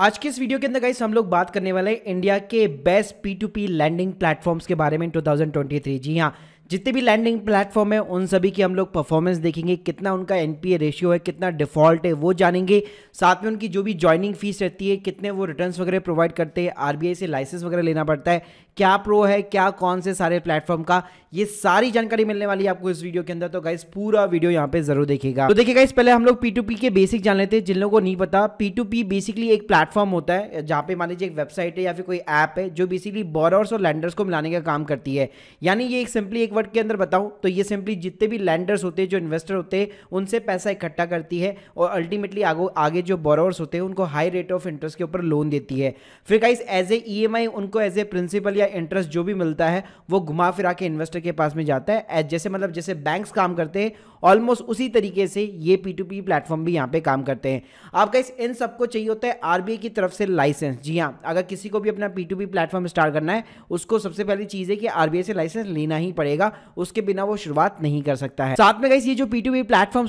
आज के इस वीडियो के अंदर गाइस हम लोग बात करने वाले हैं इंडिया के best P two P lending platforms के बारे में 2023 जी हाँ जितने भी लैंडिंग प्लेटफॉर्म है उन सभी की हम लोग परफॉर्मेंस देखेंगे कितना उनका एनपीए रेशियो है कितना डिफॉल्ट है वो जानेंगे साथ में उनकी जो भी ज्वाइनिंग फीस रहती है कितने वो रिटर्न्स वगैरह प्रोवाइड करते हैं आरबीआई से लाइसेंस वगैरह लेना पड़ता है क्या प्रो है क्या कौन से सारे प्लेटफॉर्म का ये सारी जानकारी मिलने वाली है आपको इस वीडियो के अंदर तो गाइस पूरा वीडियो यहाँ पे जरूर देखेगा तो देखिए गाइस पहले हम लोग पी के बेसिक जान लेते हैं जिन लोगों को नहीं पता पी बेसिकली एक प्लेटफॉर्म होता है जहाँ पे मान लीजिए एक वेबसाइट है या फिर कोई ऐप है जो बेसिकली बॉरर्स और लैंडर्स को मिलाने का काम करती है यानी ये एक सिंपली एक वर्ड के अंदर बताऊँ तो ये सिंपली जितने भी लैंडर्स होते हैं जो इन्वेस्टर होते हैं उनसे पैसा इकट्ठा करती है और अल्टीमेटली आगे जो बोरर्स होते हैं उनको हाई रेट ऑफ इंटरेस्ट के ऊपर लोन देती है फिर गाइस एज ए ई उनको एज ए प्रिंसिपल या या इंटरेस्ट जो भी मिलता है वो घुमा फिरा के इन्वेस्टर के पास में जाता है जैसे मतलब जैसे बैंक्स काम करते हैं ऑलमोस्ट उसी तरीके से ये पी टू पी प्लेटफॉर्म भी यहाँ पे काम करते हैं आपका इस इन सबको चाहिए होता है आरबीआई की तरफ से लाइसेंस जी हाँ अगर किसी को भी अपना P two P platform start करना है उसको सबसे पहली चीज़ है कि आरबीआई से लाइसेंस लेना ही पड़ेगा उसके बिना वो शुरुआत नहीं कर सकता है साथ में कहीं ये जो पी टू पी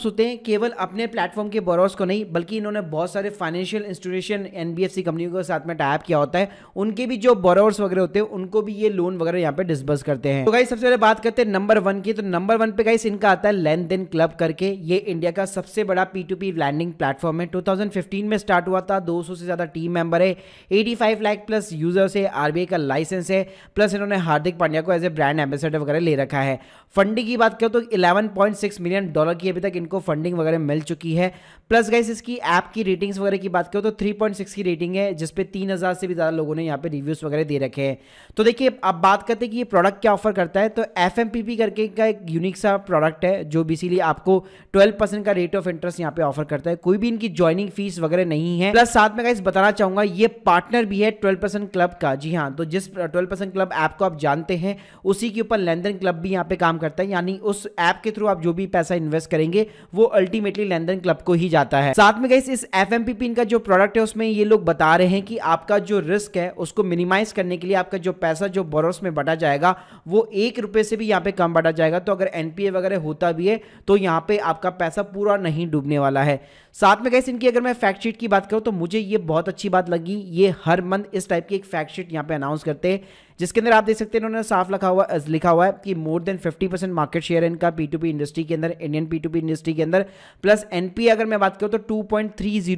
होते हैं केवल अपने प्लेटफॉर्म के बोरोस को नहीं बल्कि इन्होंने बहुत सारे फाइनेंशियल इंस्टीट्यूशन एनबीएफसी कंपनियों के साथ में टाइप किया होता है उनके भी जो बोरोस वगैरह होते हैं उनको भी ये लोन वगैरह यहाँ पे डिसबर्स करते हैं तो गाइस सबसे पहले बात करते हैं नंबर वन की तो नंबर वन पे गाइस इनका आता है लेन देन इंडियन क्लब करके ये इंडिया का सबसे बड़ा P two P lending platform है 2015 में स्टार्ट हुआ था 200 से ज़्यादा टीम मेंबर है 85 लाख प्लस यूजर्स है आरबीआई का लाइसेंस है प्लस इन्होंने हार्दिक पांड्या को एज ए ब्रांड एम्बेसडर वगैरह ले रखा है फंडिंग की बात करो तो 11.6 मिलियन डॉलर की अभी तक इनको फंडिंग वगैरह मिल चुकी है प्लस गाइस इसकी ऐप की रेटिंग्स वगैरह की बात करो तो 3.6 की रेटिंग है जिसपे 3000 से भी ज़्यादा लोगों ने यहाँ पे रिव्यूज़ वगैरह दे रखे हैं तो देखिए अब बात करते हैं कि ये प्रोडक्ट क्या ऑफर करता है तो एफ करके का एक यूनिक सा प्रोडक्ट है जो बेसिकली आपको ट्वेल्व का रेट ऑफ इंटरेस्ट यहाँ पे ऑफर करता है कोई भी इनकी ज्वाइनिंग फीस वगैरह नहीं है प्लस साथ में गाइस बताना चाहूँगा ये पार्टनर भी है ट्वेल्व क्लब का जी हाँ तो जिस ट्वेल्व क्लब ऐप को आप जानते हैं उसी के ऊपर लेंदन क्लब भी यहाँ पे काम करता है यानी उस ऐप के थ्रू आप जो भी पैसा इन्वेस्ट करेंगे वो अल्टीमेटली लेनदेन क्लब को ही जाता है साथ में गई इस एफ का जो प्रोडक्ट है उसमें ये लोग बता रहे हैं कि आपका जो रिस्क है उसको मिनिमाइज करने के लिए आपका जो पैसा जो बोरोस में बटा जाएगा वो एक रुपए से भी यहाँ पे कम बटा जाएगा तो अगर एनपीए वगैरह होता भी है तो यहाँ पे आपका पैसा पूरा नहीं डूबने वाला है साथ में गैस इनकी अगर मैं फैक्टशीट की बात करूँ तो मुझे ये बहुत अच्छी बात लगी ये हर मंथ इस टाइप की एक फैक्टशीट यहाँ पे अनाउंस करते हैं जिसके अंदर आप देख सकते हैं उन्होंने साफ लिखा हुआ लिखा हुआ है कि more than 50 percent market share है इनका पी टू पी इंडस्ट्री के अंदर Indian P two P industry के अंदर प्लस एनपी अगर मैं बात करूँ तो 2.30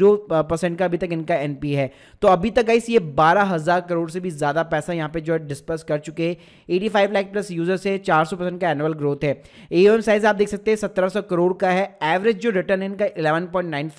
परसेंट का अभी तक इनका एनपी है तो अभी तक गाइस ये बारह हज़ार करोड़ से भी ज़्यादा पैसा यहाँ पे जो है डिस्पर्स कर चुके हैं eighty five lakh plus users है चार का एनुअल ग्रोथ है ए साइज आप देख सकते हैं सत्रह करोड़ का है एवरेज जो रिटर्न है इनका इलेवन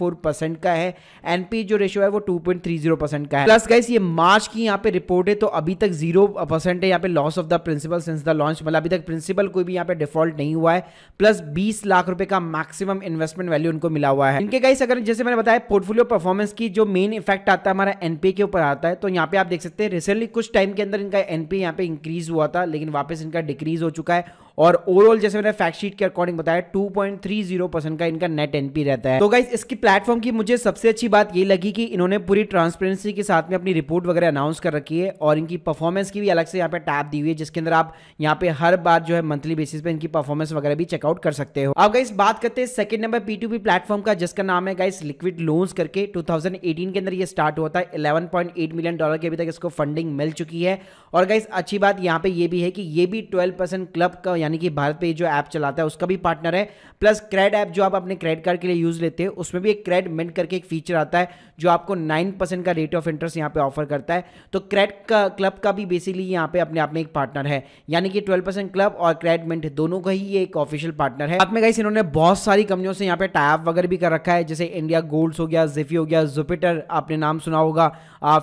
का है एनपी जो रेशियो है वो टू का है प्लस गाइस ये मार्च की यहाँ पे रिपोर्ट है तो अभी तक जीरो परसेंट है यहाँ पे loss of the principal since the launch मतलब अभी तक प्रिंसिपल कोई भी यहाँ पे डिफॉल्ट नहीं हुआ है प्लस 20 लाख रुपए का मैक्सिमम इन्वेस्टमेंट वैल्यू उनको मिला हुआ है इनके गाइस अगर जैसे मैंने बताया पोर्टफोलियो परफॉर्मेंस की जो मेन इफेक्ट आता है हमारा एनपी के ऊपर आता है तो यहाँ पे आप देख सकते हैं रिसेंटली कुछ टाइम के अंदर इनका एनपी यहाँ पे इंक्रीज हुआ था लेकिन वापस इनका डिक्रीज हो चुका है और ओवरऑल जैसे मैंने फैक्ट के अकॉर्डिंग बताया 2.30 परसेंट का इनका नेट एनपी रहता है तो गाइज इसकी प्लेटफॉर्म की मुझे सबसे अच्छी बात ये लगी कि इन्होंने पूरी ट्रांसपेरेंसी के साथ में अपनी रिपोर्ट वगैरह अनाउंस कर रखी है और इनकी परफॉर्मेंस की भी अलग से यहाँ पे टैप दी हुई है जिसके अंदर आप यहाँ पे हर बार जो है मंथली बेसिस पे इनकी परफॉर्मेंस वगैरह भी चेकआउट कर सकते हो अब गाइस बात करते हैं second number P two platform का जिसका नाम है गाइस लिक्विड लोन्स करके 2018 के अंदर ये स्टार्ट हुआ था 11.8 मिलियन डॉलर के अभी तक इसको फंडिंग मिल चुकी है और गाइस अच्छी बात यहाँ पे ये भी है कि ये भी ट्वेल्व क्लब का यानी कि भारत पे जो ऐप चलाता है उसका भी पार्टनर है प्लस क्रेड ऐप जो आप अपने क्रेडिट कार्ड के लिए यूज़ लेते हैं उसमें भी एक क्रेड मिंट करके एक फीचर आता है जो आपको नाइन परसेंट का रेट ऑफ इंटरेस्ट यहाँ पे ऑफर करता है तो क्रेड का क्लब का भी बेसिकली यहाँ पे अपने आप में एक पार्टनर है यानी कि ट्वेल्व क्लब और क्रेड मिंट दोनों का ही एक ऑफिशियल पार्टनर है आप में गाइस इन्होंने बहुत सारी कंपनियों से यहाँ पे टाइप वगैरह भी कर रखा है जैसे इंडिया गोल्ड्स हो गया जिफी हो गया जुपिटर आपने नाम सुना होगा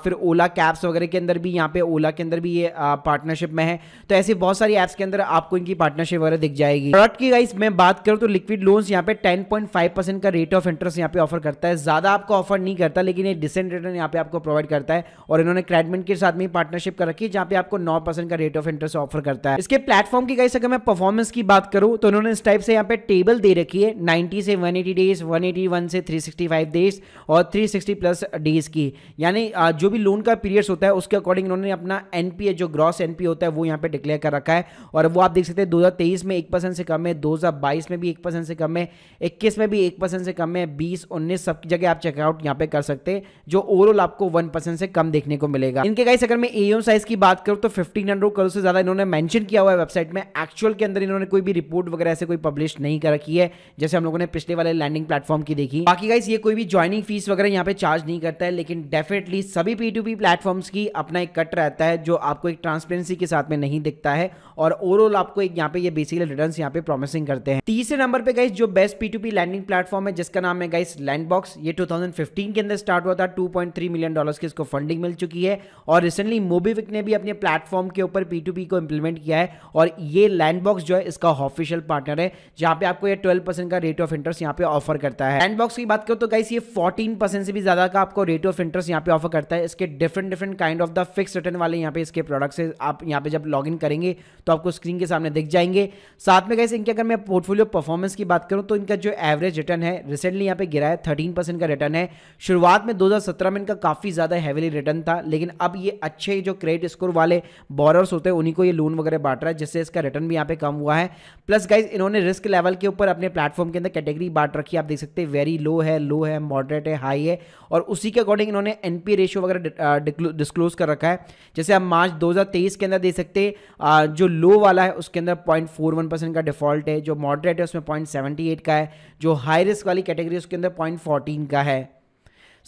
फिर ओला कैब्स वगैरह के अंदर भी यहाँ पे ओला के अंदर भी ये पार्टनरशिप में है तो ऐसे बहुत सारी एप्स के अंदर आपको इनकी पार्टनर पार्टनरशिप वगैरह दिख जाएगी प्रोडक्ट की गाइस मैं बात करूँ तो लिक्विड लोन्स यहाँ पे 10.5 परसेंट का रेट ऑफ इंटरेस्ट यहाँ पे ऑफर करता है ज्यादा आपको ऑफर नहीं करता लेकिन ये डिसेंट रिटर्न यहाँ पे आपको प्रोवाइड करता है और इन्होंने क्रेडमेंट के साथ में पार्टनरशिप कर रखी है जहाँ पे आपको नौ का रेट ऑफ इंटरेस्ट ऑफर करता है इसके प्लेटफॉर्म की गाइस अगर मैं परफॉर्मेंस की बात करूँ तो इन्होंने इस टाइप से यहाँ पे टेबल दे रखी है नाइनटी से वन डेज वन से थ्री डेज और थ्री प्लस डेज की यानी जो भी लोन का पीरियड्स होता है उसके अकॉर्डिंग इन्होंने अपना एनपीए जो ग्रॉस एनपी होता है वो यहाँ पे डिक्लेयर कर रखा है और वो आप देख सकते हैं दो 2023 में एक परसेंट से कम है 2022 में भी एक परसेंट से कम है 21 में भी एक परसेंट से कम है बीस उन्नीस सब जगह आप चेकआउट यहाँ पे कर सकते हैं जो ओवरऑल आपको वन परसेंट से कम देखने को मिलेगा इनके गाइस अगर मैं एम साइज की बात करूँ तो फिफ्टीन हंड्रेड करोड़ से ज़्यादा इन्होंने मैंशन किया हुआ है वेबसाइट में एक्चुअल के अंदर इन्होंने कोई भी रिपोर्ट वगैरह ऐसे कोई पब्लिश नहीं कर रखी है जैसे हम लोगों ने पिछले वाले लैंडिंग प्लेटफॉर्म की देखी बाकी गाइस ये कोई भी ज्वाइनिंग फीस वगैरह यहाँ पे चार्ज नहीं करता है लेकिन डेफिनेटली सभी पी टू प्लेटफॉर्म्स की अपना एक कट रहता है जो आपको एक ट्रांसपेरेंसी के साथ में नहीं दिखता है और ओवरऑल आपको एक यहाँ पे ये बेसिकली रिटर्न यहाँ पे प्रॉमिसिंग करते हैं तीसरे नंबर पे गाइस जो best P two P lending platform है जिसका नाम है गाइस लैंड बॉक्स ये 2015 के अंदर स्टार्ट हुआ था 2.3 मिलियन डॉलर्स की इसको फंडिंग मिल चुकी है और रिसेंटली मोबीविक ने भी अपने प्लेटफॉर्म के ऊपर पी टू पी को इंप्लीमेंट किया है और ये लैंड बॉक्स जो है इसका ऑफिशियल पार्टनर है जहाँ पे आपको ये ट्वेल्व का रेट ऑफ इंटरेस्ट यहाँ पे ऑफर करता है लैंड बॉक्स की बात करो तो गाइस ये फोर्टीन से भी ज्यादा का आपको रेट ऑफ इंटरेस्ट यहाँ पे ऑफर करता है इसके different different kind of the fix return वाले यहाँ पे इसके प्रोडक्ट से आप यहाँ पे जब लॉग करेंगे तो आपको स्क्रीन के सामने दिख जाएंगे साथ में कैसे इनके अगर मैं पोर्टफोलियो परफॉर्मेंस की बात करूं तो इनका जो एवरेज रिटर्न है रिसेंटली यहाँ पे गिरा है थर्टीन परसेंट का रिटर्न है शुरुआत में 2017 में इनका काफ़ी ज़्यादा हैवीली रिटर्न था लेकिन अब ये अच्छे जो क्रेडिट स्कोर वाले बॉरर्स होते हैं उन्हीं को ये लोन वगैरह बांट रहा है जिससे इसका रिटर्न भी यहाँ पे कम हुआ है प्लस गाइज इन्होंने रिस्क लेवल के ऊपर अपने प्लेटफॉर्म के अंदर कैटेगरी बांट रखी है आप देख सकते हैं वेरी लो है लो है मॉडरेट है हाई है और उसी के अकॉर्डिंग इन्होंने एनपी रेशियो वगैरह डिस्क्लोज uh, कर रखा है जैसे आप मार्च दो के अंदर देख सकते uh, जो लो वाला है उसके अंदर पॉइंट फोर वन परसेंट का डिफॉल्ट है जो मॉडरेट है उसमें पॉइंट सेवेंटी एट का है जो हाई रिस्क वाली कैटेगरी उसके अंदर पॉइंट फोर्टीन का है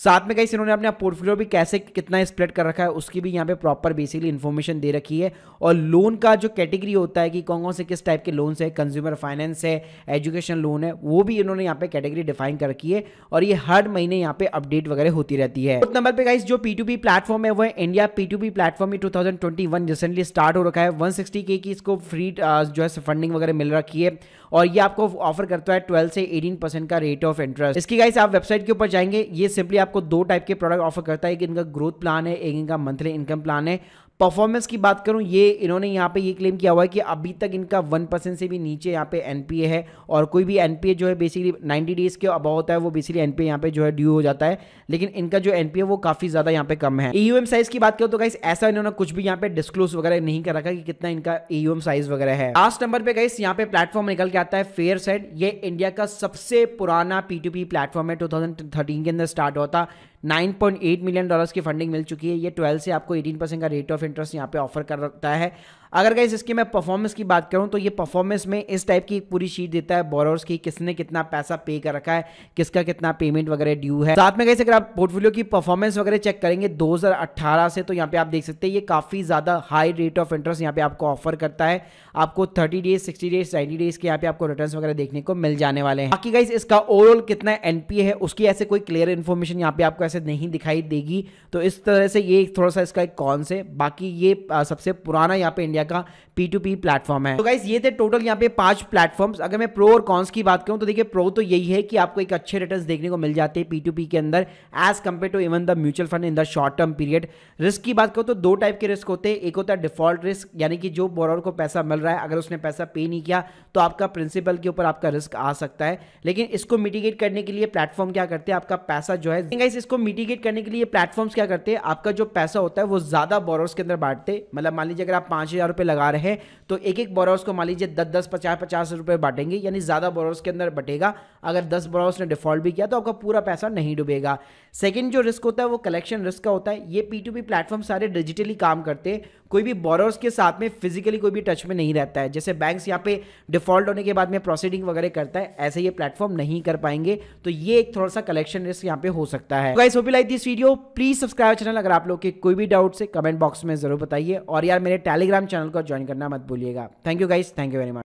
साथ में कहीं इन्होंने अपना पोर्टफोलियो भी कैसे कितना स्प्लिट कर रखा है उसकी भी यहाँ पे प्रॉपर बेसिकली इन्फॉर्मेशन दे रखी है और लोन का जो कैटेगरी होता है कि कौन कौन से किस टाइप के लोन्स है कंज्यूमर फाइनेंस है एजुकेशन लोन है वो भी इन्होंने यहाँ पे कैटेगरी डिफाइन कर रखी है और ये हर महीने यहाँ पे अपडेट वगैरह होती रहती है फोर्थ नंबर पे गाइस जो पी टू पी प्लेटफॉर्म है वो है India P two P platform two thousand twenty one recently start हो रखा है वन सिक्सटी के की इसको फ्री जो है फंडिंग वगैरह मिल रखी है और ये आपको ऑफर करता है ट्वेल्व से एटीन परसेंट का रेट ऑफ इंटरेस्ट इसकी गाइस आप वेबसाइट के ऊपर जाएंगे ये सिंपली आप आपको दो टाइप के प्रोडक्ट ऑफर करता है एक इनका ग्रोथ प्लान है एक इनका मंथली इनकम प्लान है परफॉर्मेंस की बात करूं ये इन्होंने यहाँ पे ये क्लेम किया हुआ है कि अभी तक इनका वन परसेंट से भी नीचे यहाँ पे एनपीए है और कोई भी एनपीए जो है बेसिकली 90 डेज़ के अबाव होता है वो बेसिकली एनपीए यहाँ पे जो है ड्यू हो जाता है लेकिन इनका जो एनपीए वो काफ़ी ज़्यादा यहाँ पे कम है ई साइज़ की बात करो तो गाइस ऐसा इन्होंने कुछ भी यहाँ पे डिस्कलोज वगैरह नहीं कर रखा कि कितना इनका ई साइज़ वगैरह है लास्ट नंबर पर गाइस यहाँ पे प्लेटफॉर्म निकल के आता है फेयर सेट ये इंडिया का सबसे पुराना पी प्लेटफॉर्म है टू के अंदर स्टार्ट होता 9.8 मिलियन डॉलर्स की फंडिंग मिल चुकी है ये 12 से आपको 18 परसेंट का रेट ऑफ इंटरेस्ट यहाँ पे ऑफर करता है अगर गाइज इसकी मैं परफॉर्मेंस की बात करूं तो ये परफॉर्मेंस में इस टाइप की पूरी शीट देता है बोरोर्स की किसने कितना पैसा पे कर रखा है किसका कितना पेमेंट वगैरह ड्यू है साथ में गाइस अगर आप पोर्टफोलियो की परफॉर्मेंस वगैरह चेक करेंगे 2018 से तो यहाँ पे आप देख सकते हैं ये काफ़ी ज़्यादा हाई रेट ऑफ इंटरेस्ट यहाँ पे आपको ऑफर करता है आपको thirty days sixty days ninety days के यहाँ पे आपको रिटर्न वगैरह देखने को मिल जाने वाले हैं बाकी गाइस इसका ओवरऑल कितना एनपीए है उसकी ऐसे कोई क्लियर इन्फॉर्मेशन यहाँ पे आपको ऐसे नहीं दिखाई देगी तो इस तरह से ये थोड़ा सा इसका एक कौन से बाकी ये सबसे पुराना यहाँ पे इंडिया इंडिया का पी टू पी प्लेटफॉर्म है तो गाइस ये थे टोटल यहाँ पे पांच प्लेटफॉर्म्स अगर मैं प्रो और कॉन्स की बात करूँ तो देखिए प्रो तो यही है कि आपको एक अच्छे रिटर्न देखने को मिल जाते हैं पी टू पी के अंदर as compared to even the mutual fund in the short term period risk की बात करूँ तो दो टाइप के रिस्क होते हैं एक होता है डिफॉल्ट रिस्क यानी कि जो बोरर को पैसा मिल रहा है अगर उसने पैसा पे नहीं किया तो आपका प्रिंसिपल के ऊपर आपका रिस्क आ सकता है लेकिन इसको मिटिगेट करने के लिए प्लेटफॉर्म क्या करते हैं आपका पैसा जो है इसको मिटिगेट करने के लिए प्लेटफॉर्म्स क्या करते हैं आपका जो पैसा होता है वो ज्यादा बोरर्स के अंदर बांटते मतलब मान लीजिए अगर आप पांच हजार रुपये लगा रहे हैं तो एक एक बोरोस को मान लीजिए दस दस पचास पचास रुपये बांटेंगे यानी ज़्यादा बोरोस के अंदर बटेगा अगर दस बोरोस ने डिफॉल्ट भी किया तो आपका पूरा पैसा नहीं डूबेगा सेकेंड जो रिस्क होता है वो कलेक्शन रिस्क का होता है ये पी टू पी प्लेटफॉर्म सारे डिजिटली काम करते हैं कोई भी बोरोस के साथ में फिजिकली कोई भी टच में नहीं रहता है जैसे बैंक्स यहाँ पे डिफॉल्ट होने के बाद में प्रोसीडिंग वगैरह करता है ऐसे ये प्लेटफॉर्म नहीं कर पाएंगे तो ये एक थोड़ा सा कलेक्शन रिस्क यहाँ पे हो सकता है guys hope you like this video please subscribe channel अगर आप लोग के कोई भी डाउट से कमेंट बॉक्स में जरूर बताइए और यार मेरे टेलीग्राम चैनल चैनल को ज्वाइन करना मत भूलिएगा thank you guys thank you very much